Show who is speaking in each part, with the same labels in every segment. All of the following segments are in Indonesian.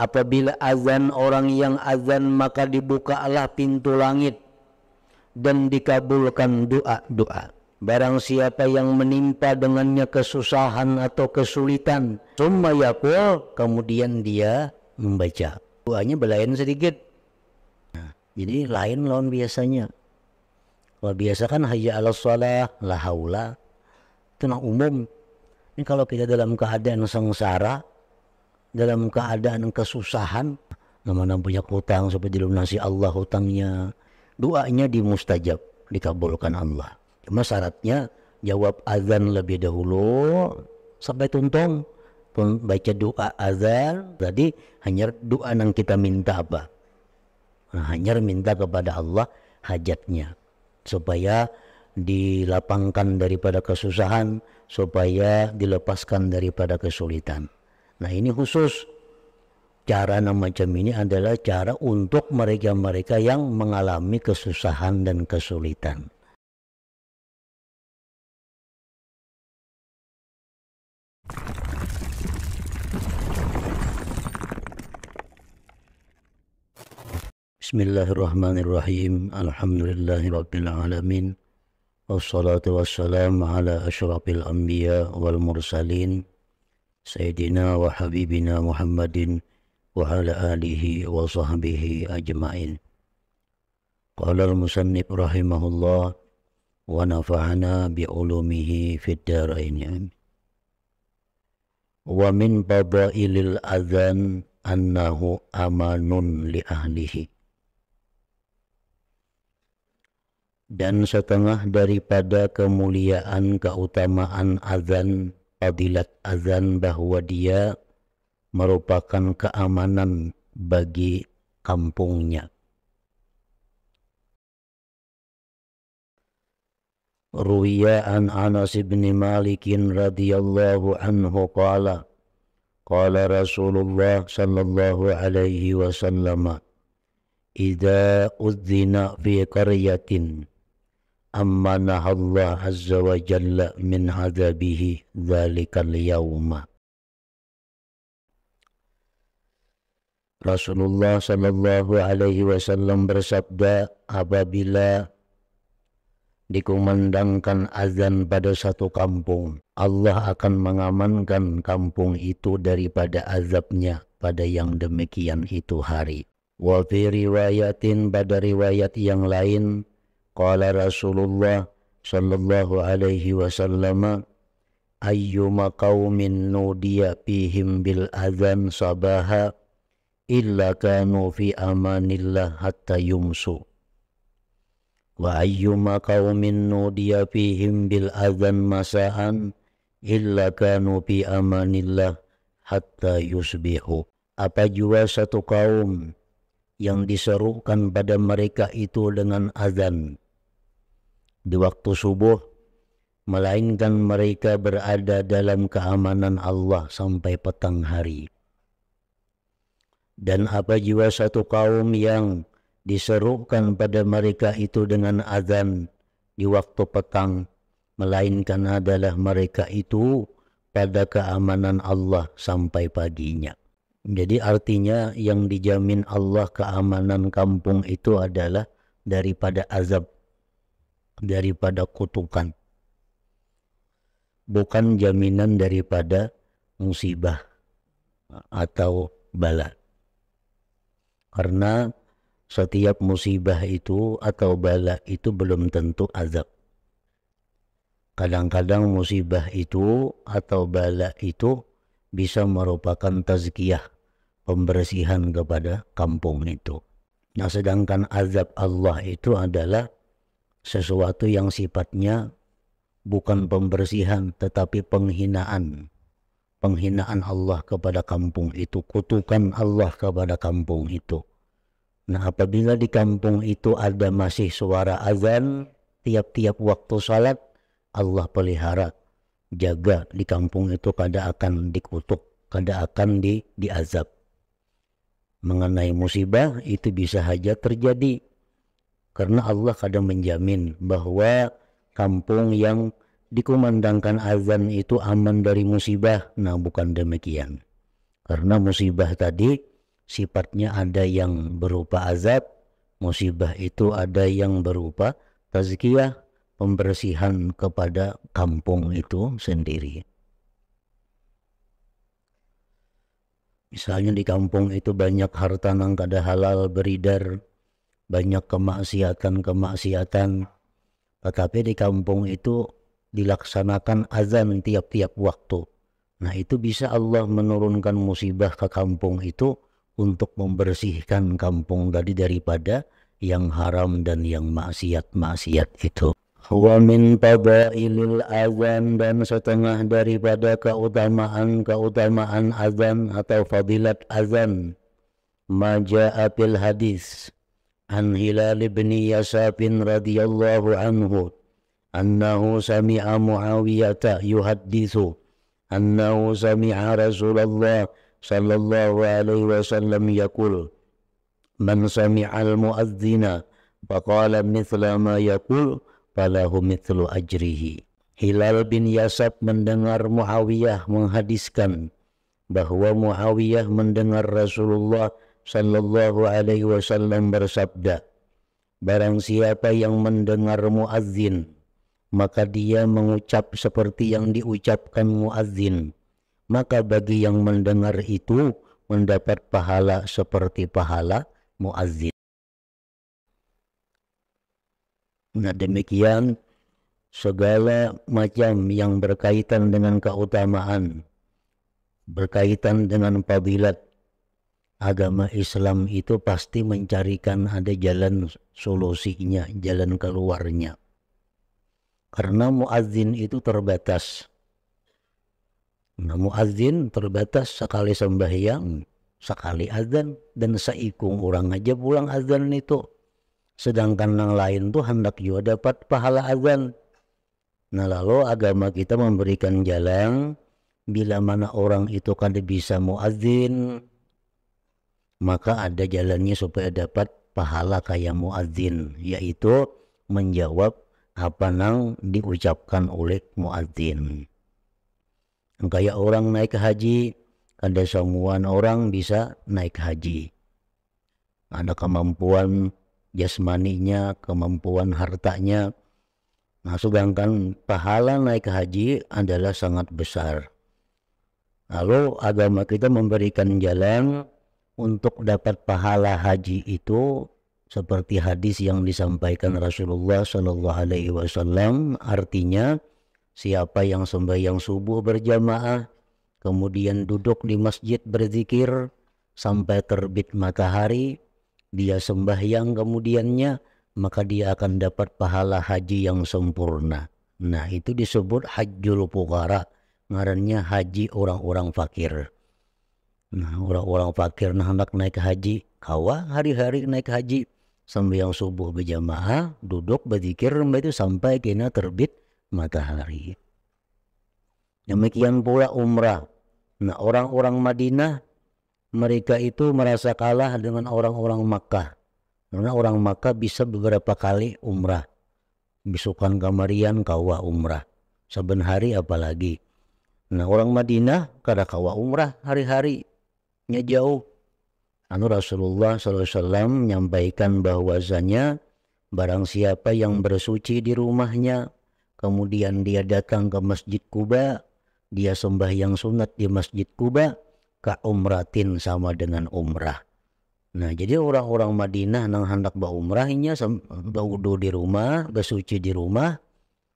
Speaker 1: Apabila azan orang yang azan maka dibukalah pintu langit dan dikabulkan doa-doa. Barang siapa yang menimpa dengannya kesusahan atau kesulitan, summa yaqul kemudian dia membaca. Doanya belain sedikit. Nah, jadi lain lawan biasanya. Kalau biasa kan hayya 'alas shalah, la haula. Itu umum. Ini kalau kita dalam keadaan sengsara, dalam keadaan kesusahan namanya punya hutang supaya dilunasi Allah hutangnya doanya dimustajab dikabulkan Allah cuma syaratnya jawab azan lebih dahulu sampai tuntung pun baca doa azan tadi hanya doa yang kita minta apa nah, hanya minta kepada Allah hajatnya supaya dilapangkan daripada kesusahan supaya dilepaskan daripada kesulitan Nah ini khusus cara macam ini adalah cara untuk mereka-mereka yang mengalami kesusahan dan kesulitan. Bismillahirrahmanirrahim. Alhamdulillahirrabbilalamin. Wassalatu wassalamu ala ashrafil anbiya wal mursalin. سيدنا وحبيبنا محمد وعلى آله أجمعين قال المصنف رحمه الله ونفعنا fid في الدارين min ومن فضائل annahu amanun li ahlihi. dan setengah daripada kemuliaan keutamaan azan fadilat azan bahwa dia merupakan keamanan bagi kampungnya. Ruya an Anas bin Malik radhiyallahu anhu qala qala Rasulullah sallallahu alaihi wasallam idza udzina fi qaryatin وجل من azza wa jalla min hadabihi dhalikal yawma. Rasulullah عليه Alaihi Wasallam bersabda apabila dikumandangkan azan pada satu kampung Allah akan mengamankan kampung itu daripada azabnya pada yang demikian itu hari. Wa fi riwayatin pada riwayat yang lain Qala Rasulullah sallallahu alaihi wasallam ayyuma qaumin nudiya fihim bil adzan sabaha illa kanu fi amanillah hatta yumsu wa ayyuma qaumin nudiya fihim bil adzan masaan illa kanu fi amanillah hatta yusbihu apa jua satu kaum yang diserukan pada mereka itu dengan azan di waktu subuh melainkan mereka berada dalam keamanan Allah sampai petang hari. Dan apa jiwa satu kaum yang diserukan pada mereka itu dengan azan di waktu petang, melainkan adalah mereka itu pada keamanan Allah sampai paginya. Jadi artinya yang dijamin Allah keamanan kampung itu adalah daripada azab daripada kutukan, bukan jaminan daripada musibah atau bala. Karena setiap musibah itu atau bala itu belum tentu azab. Kadang-kadang musibah itu atau bala itu bisa merupakan tazkiyah, pembersihan kepada kampung itu. Nah sedangkan azab Allah itu adalah sesuatu yang sifatnya bukan pembersihan tetapi penghinaan penghinaan Allah kepada kampung itu kutukan Allah kepada kampung itu nah apabila di kampung itu ada masih suara azan tiap-tiap waktu salat Allah pelihara jaga di kampung itu kada akan dikutuk kada akan di diazab mengenai musibah itu bisa saja terjadi karena Allah kadang menjamin bahwa kampung yang dikumandangkan azan itu aman dari musibah. Nah, bukan demikian. Karena musibah tadi sifatnya ada yang berupa azab, musibah itu ada yang berupa tazkiyah, pembersihan kepada kampung itu sendiri. Misalnya di kampung itu banyak harta yang kada halal beredar, banyak kemaksiatan-kemaksiatan tetapi di kampung itu dilaksanakan azan tiap-tiap waktu nah itu bisa Allah menurunkan musibah ke kampung itu untuk membersihkan kampung tadi daripada yang haram dan yang maksiat-maksiat itu wa min tabailil azan dan setengah daripada keutamaan-keutamaan azan atau fadilat azan maja'atil hadis عن هلال بن يساف رضي الله عنه أنه سمع معاوية يحدث أنه سمع رسول الله صلى الله عليه وسلم يقول من سمع المؤذن فقال مثل ما يقول falahu mithlu ajrihi. Hilal bin Yasab mendengar Muawiyah menghadiskan bahwa Muawiyah mendengar Rasulullah sallallahu alaihi wasallam bersabda, Barang siapa yang mendengar muazzin, maka dia mengucap seperti yang diucapkan muazzin. Maka bagi yang mendengar itu mendapat pahala seperti pahala muazzin. Nah demikian segala macam yang berkaitan dengan keutamaan, berkaitan dengan fadilat, agama Islam itu pasti mencarikan ada jalan solusinya, jalan keluarnya. Karena muazin itu terbatas. Nah, muadzin terbatas sekali sembahyang, sekali azan dan seikung orang aja pulang azan itu. Sedangkan yang lain tuh hendak juga dapat pahala azan. Nah lalu agama kita memberikan jalan bila mana orang itu kan bisa muadzin, maka ada jalannya supaya dapat pahala kayak muadzin yaitu menjawab apa yang diucapkan oleh muadzin kayak orang naik haji ada semua orang bisa naik haji ada kemampuan jasmaninya kemampuan hartanya nah sedangkan pahala naik haji adalah sangat besar lalu agama kita memberikan jalan untuk dapat pahala haji itu seperti hadis yang disampaikan Rasulullah Shallallahu Alaihi Wasallam artinya siapa yang sembahyang subuh berjamaah kemudian duduk di masjid berzikir sampai terbit matahari dia sembahyang kemudiannya maka dia akan dapat pahala haji yang sempurna nah itu disebut hajjul pukara ngarannya haji orang-orang fakir Nah orang-orang fakir nah hendak naik haji. Kawa hari-hari naik haji. Sembiang subuh berjamaah, duduk berzikir itu sampai kena terbit matahari. Demikian pula umrah. Nah orang-orang Madinah mereka itu merasa kalah dengan orang-orang Makkah. Karena orang Makkah bisa beberapa kali umrah. Bisukan kamarian kawa umrah. Saben hari apalagi. Nah orang Madinah kada kawa umrah hari-hari jaraknya jauh. Anu Rasulullah SAW menyampaikan bahwasanya barang siapa yang bersuci di rumahnya, kemudian dia datang ke Masjid Kuba, dia sembah yang sunat di Masjid Kuba, ke umratin sama dengan umrah. Nah, jadi orang-orang Madinah nang hendak umrahnya berwudu di rumah, bersuci di rumah,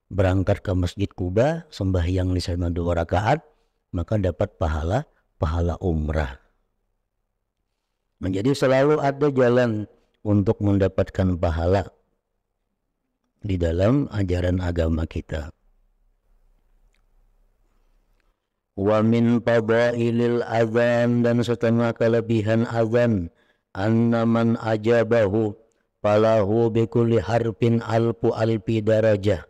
Speaker 1: berangkat ke Masjid Kuba, sembahyang di sana dua rakaat, maka dapat pahala pahala umrah. Menjadi selalu ada jalan untuk mendapatkan pahala di dalam ajaran agama kita. Wa min fadailil azan dan setengah kelebihan azan anna man ajabahu falahu bikulli harfin alpu alpi darajah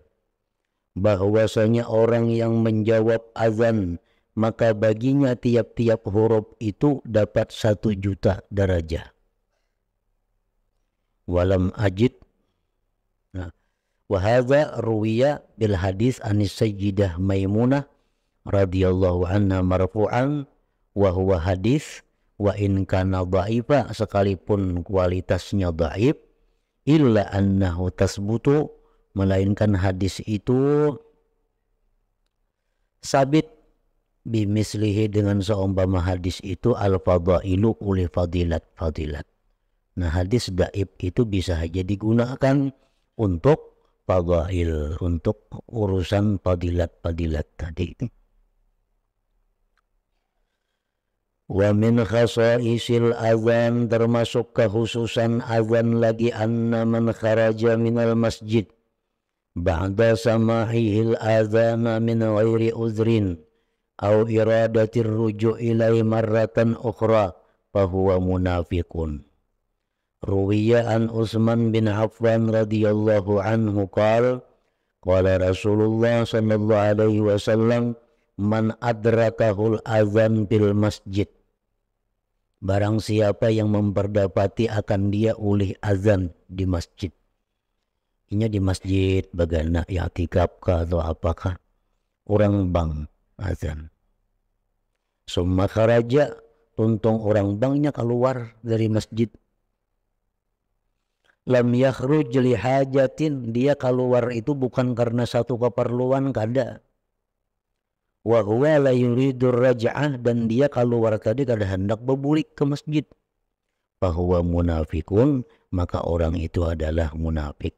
Speaker 1: bahwasanya orang yang menjawab azan maka baginya tiap-tiap huruf itu dapat satu juta derajat. Walam ajid. Nah, wahada ruwiya bil hadis anis sayyidah Maimunah radhiyallahu anha marfu'an wa huwa hadis wa in kana dha'ifa sekalipun kualitasnya dha'if illa annahu tasbutu melainkan hadis itu sabit bimislihi dengan seumpama hadis itu al fadailu oleh fadilat fadilat. Nah hadis daib itu bisa saja digunakan untuk fadail untuk urusan fadilat fadilat tadi. Wa min khasaisil azan termasuk kehususan azan lagi anna man kharaja minal masjid ba'da samahihil azana min ghairi udhrin au iradatir rujuk ilai marratan ukhra fahuwa munafiqun ruwiya an Utsman bin Affan radhiyallahu anhu qala qala Rasulullah sallallahu alaihi wasallam man adrakahul azan bil masjid barang siapa yang memperdapati akan dia ulih azan di masjid ini di masjid bagana ya tikap atau apakah orang bang azan. Semua raja tuntung orang banyak keluar dari masjid. Lam yakhruj li hajatin dia keluar itu bukan karena satu keperluan kada. Wa huwa la yuridu raj'ah dan dia keluar tadi kada hendak bebulik ke masjid. Bahwa munafikun maka orang itu adalah munafik.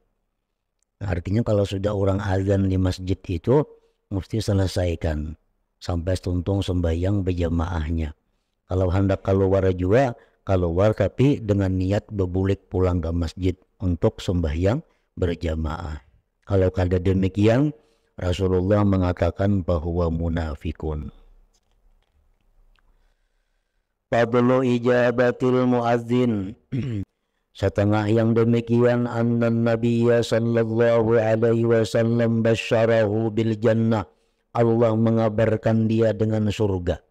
Speaker 1: Artinya kalau sudah orang azan di masjid itu mesti selesaikan sampai setuntung sembahyang berjamaahnya. Kalau hendak keluar juga keluar tapi dengan niat berbulik pulang ke masjid untuk sembahyang berjamaah. Kalau kada demikian Rasulullah mengatakan bahwa munafikun. Pablo ijabatil muazzin. Setengah yang demikian anna Nabiya sallallahu alaihi wasallam basyarahu bil jannah Allah mengabarkan dia dengan surga.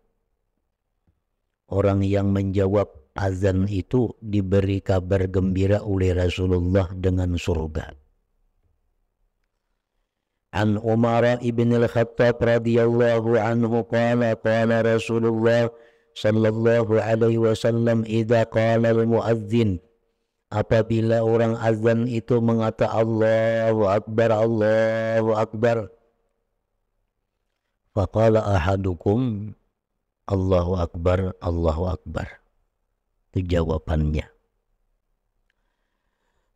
Speaker 1: Orang yang menjawab azan itu diberi kabar gembira oleh Rasulullah dengan surga. An Umar ibn al-Khattab radhiyallahu anhu qala qala Rasulullah sallallahu alaihi wasallam idza qala al-muadzin apabila orang azan itu mengata Allahu akbar Allahu akbar Fakala ahadukum Allahu Akbar, Allahu Akbar. Itu jawabannya.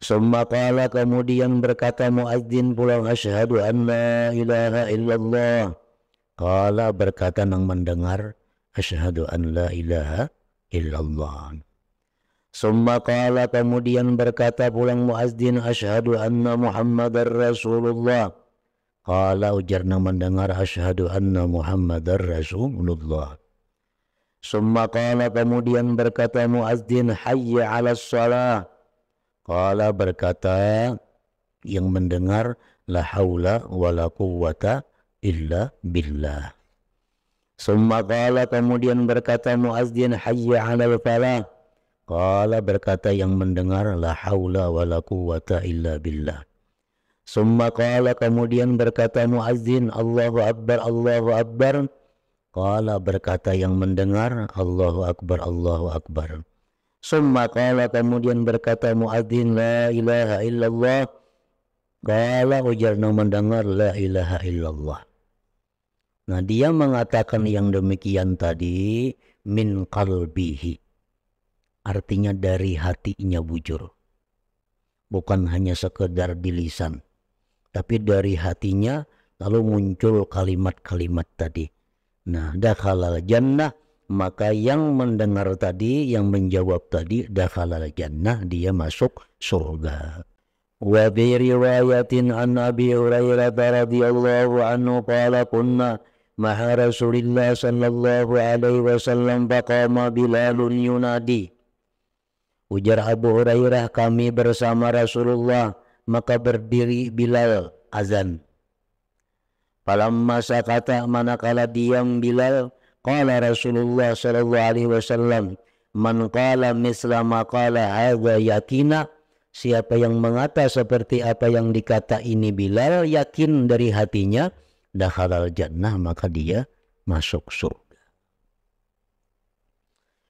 Speaker 1: Summa kemudian berkata muadzin pulang asyhadu anna ilaha illallah. Kala berkata yang mendengar asyhadu an la ilaha illallah. Summa kala kemudian berkata pulang muadzin asyhadu anna Muhammadar Rasulullah. Kala ujarna mendengar asyhadu anna Muhammadar Rasulullah. Summa kala kemudian berkata muazzin hayya ala salah. Kala berkata yang mendengar la haula wa la quwwata illa billah. Summa kala kemudian berkata muazzin hayya ala falah. Kala berkata yang mendengar la haula wa la quwwata illa billah. Summa qala kemudian berkata muazzin Allahu Akbar Allahu Akbar Qala berkata yang mendengar Allahu Akbar Allahu Akbar Summa qala kemudian berkata muazzin La ilaha illallah Qala ujarna mendengar La ilaha illallah Nah dia mengatakan yang demikian tadi Min qalbihi Artinya dari hatinya bujur Bukan hanya sekedar di lisan tapi dari hatinya lalu muncul kalimat-kalimat tadi. Nah, dakhalal jannah maka yang mendengar tadi, yang menjawab tadi, dakhalal jannah, dia masuk surga. Wa bi riwayatin an Abi Hurairah radhiyallahu anhu qala kunna ma'a Rasulillah sallallahu alaihi wasallam faqama Bilalun yunadi. Ujar Abu Hurairah kami bersama Rasulullah maka berdiri Bilal azan. Falamma sakata manakala diam Bilal, qala Rasulullah sallallahu alaihi wasallam, man qala misla ma qala hadza yakina, siapa yang mengata seperti apa yang dikata ini Bilal yakin dari hatinya, halal jannah maka dia masuk surga.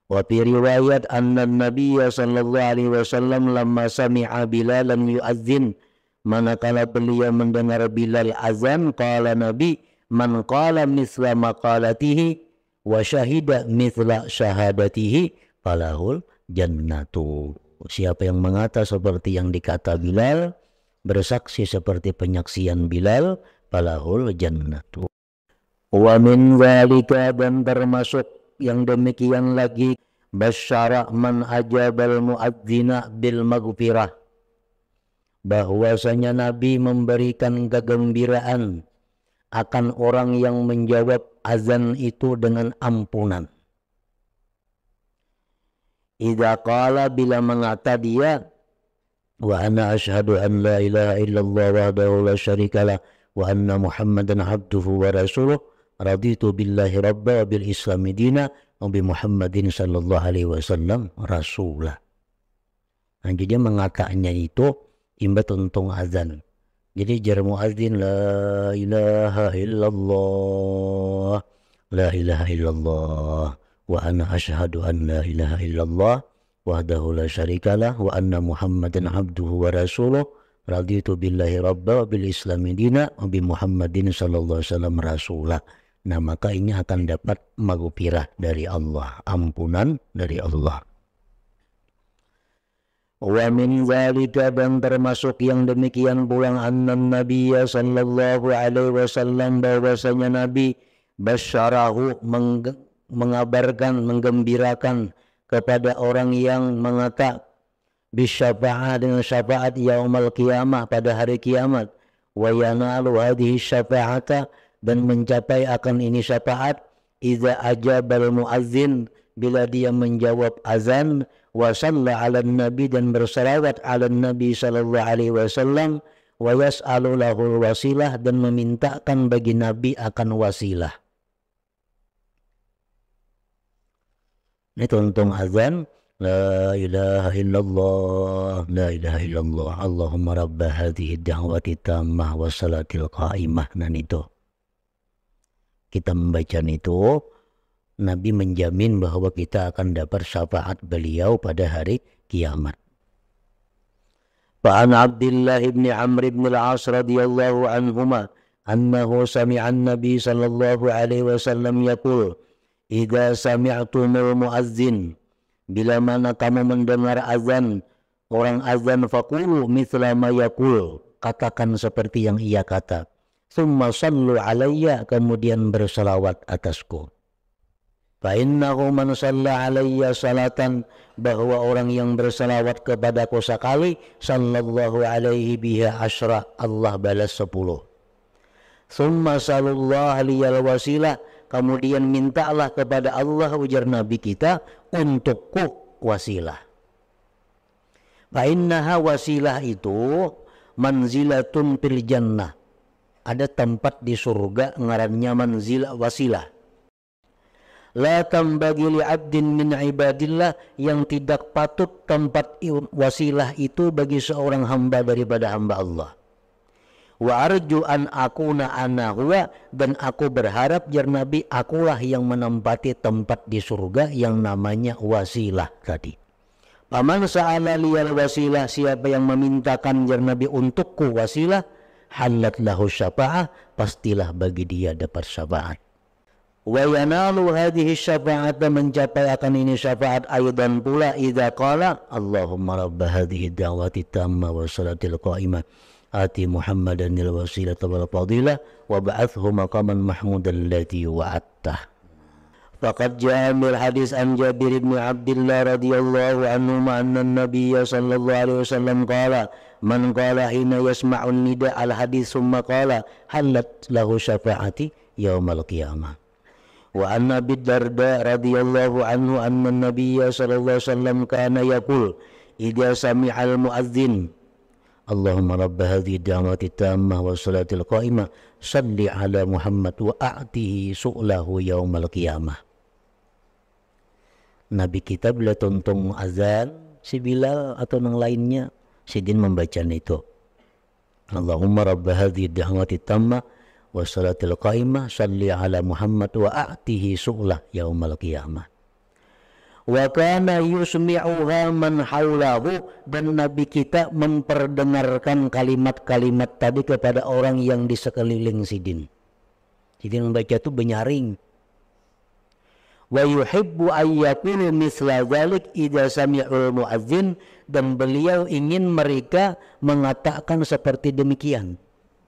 Speaker 1: وفي رواية أن النبي صلى الله عليه wasallam لما سمع بلالا يؤذن manakala belia mendengar Bilal azan qala nabi man qala misla maqalatihi wa syahida misla syahadatihi falahul jannatu siapa yang mengata seperti yang dikata Bilal bersaksi seperti penyaksian Bilal falahul jannatu wa min zalika dan termasuk yang demikian lagi basyara man ajabal muadzina bil maghfirah bahwasanya Nabi memberikan kegembiraan akan orang yang menjawab azan itu dengan ampunan. Idza qala bila mengata dia wa ana asyhadu an la ilaha illallah wahdahu la syarikalah wa anna muhammadan abduhu wa rasuluhu raditu billahi rabba bil islami dina Nabi Muhammadin sallallahu alaihi wasallam rasulah. Nah, jadi mengatakannya itu imbat untung azan. Jadi jar muazin la ilaha illallah la ilaha illallah wa ana asyhadu an la ilaha illallah wahdahu la syarikalah wa anna muhammadan abduhu wa rasuluh raditu billahi rabba bil islami dina wa bi muhammadin sallallahu alaihi wasallam rasulah Nah maka ini akan dapat magfirah dari Allah, ampunan dari Allah. Wa min zalika dan termasuk yang demikian pulang annan Nabiya sallallahu alaihi wasallam bahwasanya Nabi basyarahu meng mengabarkan, menggembirakan kepada orang yang mengatak bisyafa'ah dengan syafaat yaumal kiamah pada hari kiamat wa yanalu hadhihi syafa'ata dan mencapai akan ini syafaat idza ajabal muazzin bila dia menjawab azan wa shalla ala nabi dan bersalawat ala nabi sallallahu alaihi wasallam wa yas'alu lahu wasilah dan memintakan bagi nabi akan wasilah ini tuntung azan la ilaha illallah la ilaha illallah allahumma الله hadihi رب هذه الدعوة التامة والصلاة itu kita membaca itu Nabi menjamin bahwa kita akan dapat syafaat beliau pada hari kiamat. Fa'an Abdullah ibn Amr ibn al-As radhiyallahu anhuma annahu sami'a an-nabi sallallahu alaihi wasallam yaqul idza sami'tum al-muazzin bila mana kamu mendengar azan orang azan faqulu mithla ma yaqul katakan seperti yang ia katakan Thumma sallu alayya kemudian bersalawat atasku. Fa innahu man salla alayya salatan bahwa orang yang bersalawat kepadaku sekali sallallahu alaihi biha asyra Allah balas sepuluh. Thumma sallallahu liyal wasilah kemudian mintalah kepada Allah ujar Nabi kita untukku wasilah. Fa innaha wasilah itu manzilatun fil jannah ada tempat di surga ngarannya manzil wasilah la tambagi li abdin min ibadillah yang tidak patut tempat wasilah itu bagi seorang hamba daripada hamba Allah wa arju an akuna ana huwa dan aku berharap jar nabi akulah yang menempati tempat di surga yang namanya wasilah tadi Paman sa'ala liyal wasilah siapa yang memintakan jar Nabi untukku wasilah halat lahu syafa'ah pastilah bagi dia dapat syafaat wa yanalu hadhihi syafa'ata mencapai akan ini syafaat aidan pula idza qala Allahumma rabb hadhihi da'wati tamma wa salatil qa'imah ati Muhammadan nil wasilata wal fadilah wa ba'athhu maqaman mahmudan alladhi wa'attah فقد جاء من الحديث عن جابر بن عبد الله رضي الله عنهما أن النبي صلى الله عليه وسلم man qala hina yasma'un nida al hadis summa qala halat lahu syafaati yaumal qiyamah wa anna bid darda radhiyallahu anhu anna nabiyya sallallahu alaihi wasallam kana yaqul idza al muadzin Allahumma rabb hadhihi da'wati tammah wa salatil qa'imah salli ala Muhammad wa a'tihi su'lahu yaumal qiyamah Nabi kita bila tuntung azan si Bilal atau yang lainnya Sidin membaca itu. Allahumma rabb hadhihi dahwati tamma wa salatil qaimah salli ala Muhammad wa a'tihi su'lah yaumal qiyamah. Wa kana yusmi'u man hawlahu dan Nabi kita memperdengarkan kalimat-kalimat tadi kepada orang yang di sekeliling Sidin. Sidin membaca itu benyaring wa yuhibbu ayyakunu misla zalik idza al muadzin dan beliau ingin mereka mengatakan seperti demikian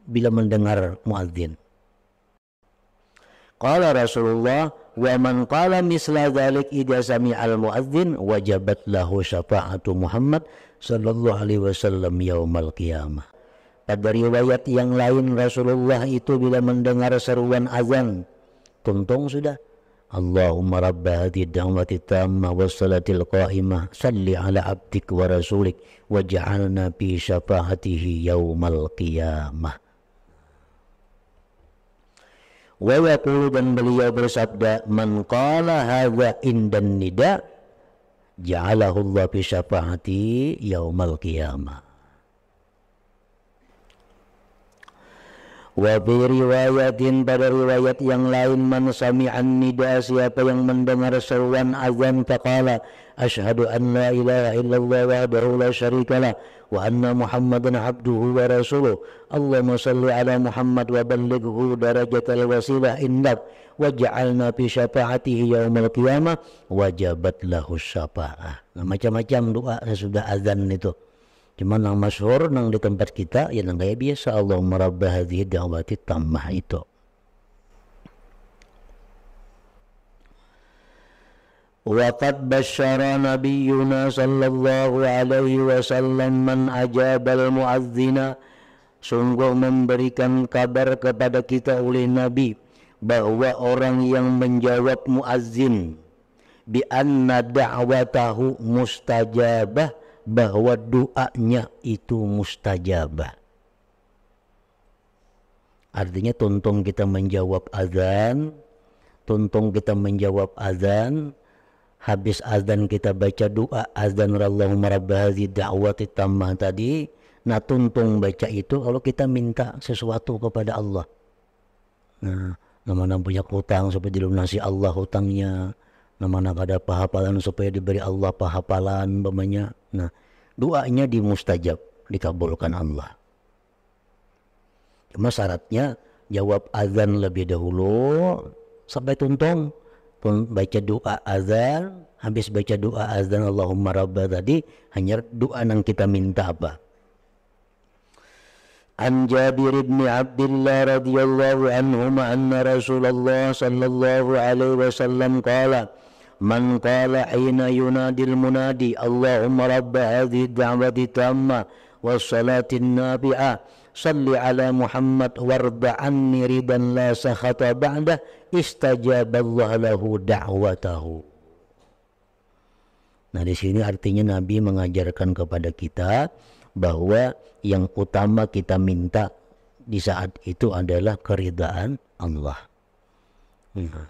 Speaker 1: bila mendengar muadzin qala rasulullah wa man qala misla zalik idza al muadzin wajabat lahu syafa'atu muhammad sallallahu alaihi wasallam yaumal qiyamah pada riwayat yang lain Rasulullah itu bila mendengar seruan azan tuntung sudah اللهم رب هذه الدعوة التامة والصلاة القائمة صل على عبدك ورسولك واجعلنا في شفاعته يوم القيامة Wawakulu dan beliau bersabda Man qala hadha indan nida Ja'alahullah fi syafaati yaumal qiyamah Wa riwayatin pada riwayat yang lain man sami'an nida siapa yang mendengar seruan azan faqala asyhadu an la ilaha illallah wahdahu la syarikalah wa anna muhammadan abduhu wa rasuluh Allahumma salli ala Muhammad wa ballighu darajatal wasilah indak waj'alna fi syafa'atihi yaumil qiyamah wajabat lahu syafa'ah nah, macam-macam doa sesudah azan itu Cuman nang masyhur nang di tempat kita ya nang kayak biasa Allah merabba hadhihi da'wati tammah itu. وقد بشر نبينا صلى الله عليه وسلم من أجاب المؤذن sungguh memberikan kabar kepada kita oleh Nabi bahwa orang yang menjawab muazzin bi anna da'watahu mustajabah bahwa doanya itu mustajabah. Artinya tuntung kita menjawab azan, tuntung kita menjawab azan, habis azan kita baca doa azan Allahumma rabba da'wati tamma tadi. Nah, tuntung baca itu kalau kita minta sesuatu kepada Allah. Nah, nama-nama punya hutang supaya dilunasi Allah hutangnya namanya ada pahapalan supaya diberi Allah pahapalan umpamanya nah doanya dimustajab dikabulkan Allah cuma syaratnya jawab azan lebih dahulu sampai tuntung pun baca doa azan habis baca doa azan Allahumma rabba tadi hanya doa yang kita minta apa An Jabir bin Abdullah radhiyallahu anhu الله rasulullah sallallahu alaihi wasallam صلى من قال حين ينادي المنادي اللهم رب هذه الدعوة التامة والصلاة النافعة صل على محمد وارض عني رضا لا سخط بعده استجاب الله له دعوته. Nah di sini artinya Nabi mengajarkan kepada kita bahwa yang utama kita minta di saat itu adalah keridaan Allah. Hmm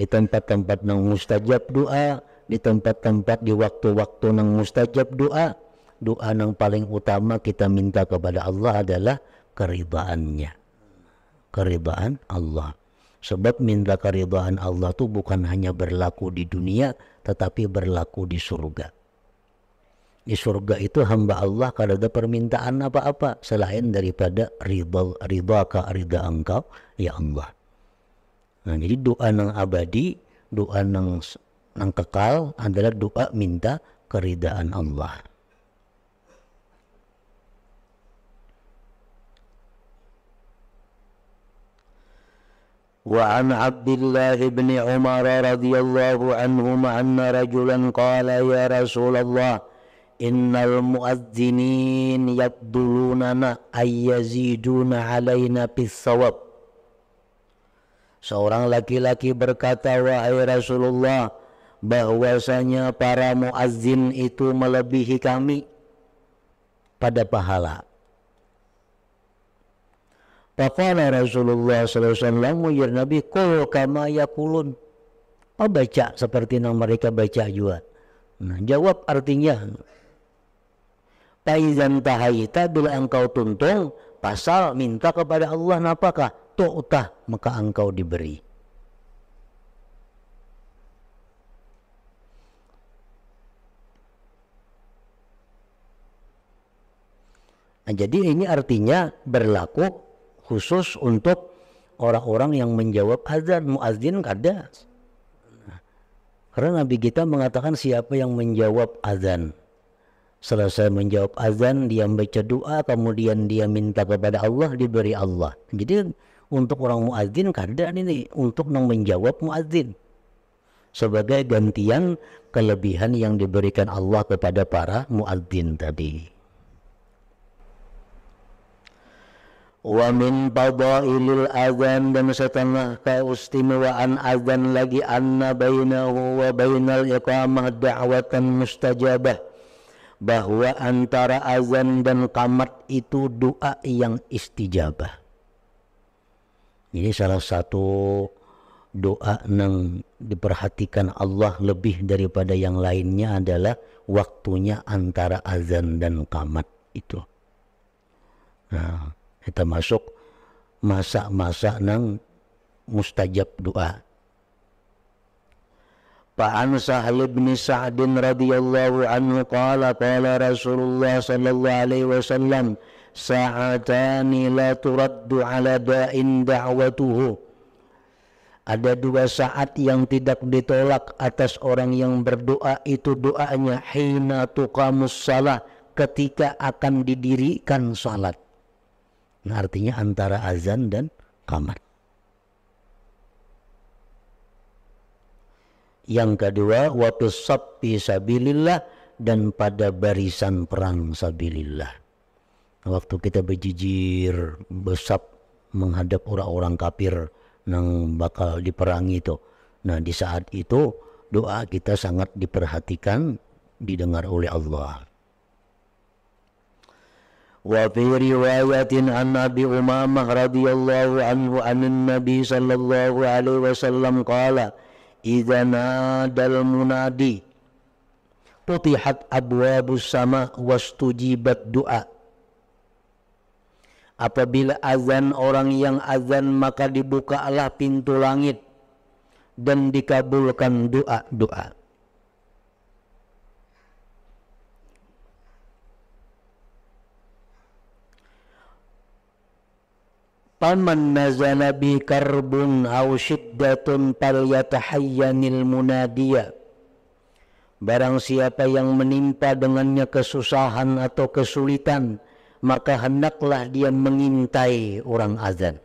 Speaker 1: di tempat-tempat nang mustajab doa di tempat-tempat di waktu-waktu nang mustajab doa doa nang paling utama kita minta kepada Allah adalah keribaannya keribaan Allah sebab minta keribaan Allah itu bukan hanya berlaku di dunia tetapi berlaku di surga di surga itu hamba Allah kalau ada permintaan apa-apa selain daripada ridha ridha ka ridha engkau ya Allah Nah, jadi doa nang abadi, doa nang nang kekal adalah doa minta keridaan Allah. وعن عبد الله بن عمر رضي الله عنهما أن رجلا قال يا رسول الله إن المؤذنين يقدروننا أن يزيدون علينا بالثواب Seorang laki-laki berkata, Wahai Rasulullah, bahwasanya para muazzin itu melebihi kami pada pahala. Faqala Rasulullah Sallallahu Alaihi Wasallam Ya Nabi Kul kama yakulun Oh baca seperti yang mereka baca juga nah, Jawab artinya taizan tahaita bila engkau tuntung Pasal minta kepada Allah napakah tu'tah maka engkau diberi. Nah, jadi ini artinya berlaku khusus untuk orang-orang yang menjawab azan muazin kada. Karena Nabi kita mengatakan siapa yang menjawab azan Selesai menjawab azan, dia baca doa, kemudian dia minta kepada Allah, diberi Allah. Jadi untuk orang muadzin kada ini untuk menjawab muadzin sebagai gantian kelebihan yang diberikan Allah kepada para muadzin tadi. Wa min fadailil azan dan setengah keistimewaan azan lagi anna bainahu wa bainal iqamah da'watan mustajabah bahwa antara azan dan kamat itu doa yang istijabah. Ini salah satu doa yang diperhatikan Allah lebih daripada yang lainnya adalah waktunya antara azan dan kamat itu. Nah, kita masuk masa-masa nang mustajab doa. Fa'an Sahal بن Sa'din رضي anhu qala qala Rasulullah sallallahu alaihi wasallam sa'atani la turaddu ala da'in da'watuhu ada dua saat yang tidak ditolak atas orang yang berdoa itu doanya hina tuqamus salah ketika akan didirikan salat nah, artinya antara azan dan kamat yang kedua waktu sabbi sabilillah dan pada barisan perang sabilillah waktu kita berjijir besap menghadap orang-orang kafir yang bakal diperangi itu. Nah di saat itu doa kita sangat diperhatikan didengar oleh Allah. Wa fi riwayatin an Nabi Umamah radhiyallahu anhu an Nabi sallallahu alaihi wasallam qala idza al munadi putihat abwabus sama wastujibat du'a Apabila azan orang yang azan maka dibukalah pintu langit dan dikabulkan doa-doa. Paman nazana bi karbun aw syiddatun falyatahayyanil munadiya. Barang siapa yang menimpa dengannya kesusahan atau kesulitan, maka hendaklah dia mengintai orang azan.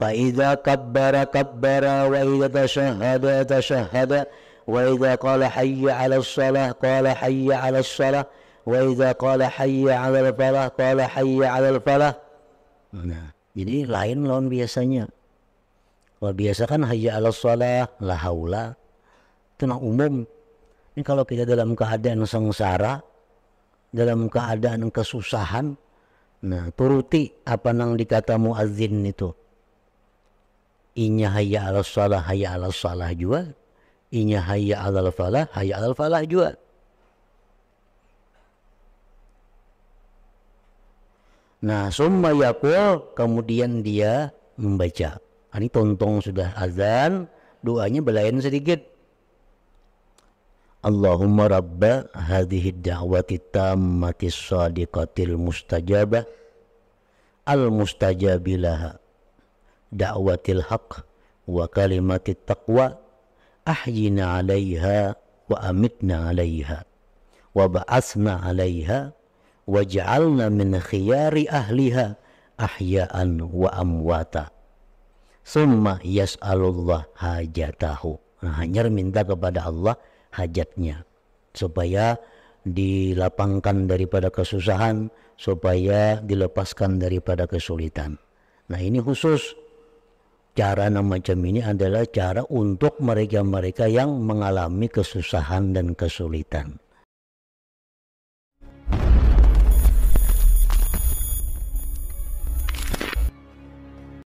Speaker 1: Faidha kabbara kabbara wa idha tashahada tashahada wa idha qala hayya ala salah qala hayya ala salah wa idha qala hayya ala falah qala hayya ala falah. Nah. Jadi lain lawan biasanya. Kalau biasa kan hayya ala sholah, la haula. Itu mah umum. Ini kalau kita dalam keadaan sengsara, dalam keadaan kesusahan, nah turuti apa yang dikata muazin itu. Inya hayya ala sholah, hayya ala sholah juga. Inya hayya ala falah, hayya ala falah juga. Nah, summa yakul, kemudian dia membaca. Ah, ini Tontong sudah azan, doanya belain sedikit. Allahumma rabba hadhihi da'wati tammati sadiqatil mustajabah al mustajabilaha da'watil haq wa kalimatit taqwa ahyina 'alaiha wa amitna 'alaiha wa ba'asna 'alaiha waj'alna min khiyari ahliha ahya'an wa amwata Summa yas'alullah hajatahu. Nah, hanya minta kepada Allah hajatnya. Supaya dilapangkan daripada kesusahan supaya dilepaskan daripada kesulitan. Nah ini khusus cara macam ini adalah cara untuk mereka-mereka yang mengalami kesusahan dan kesulitan.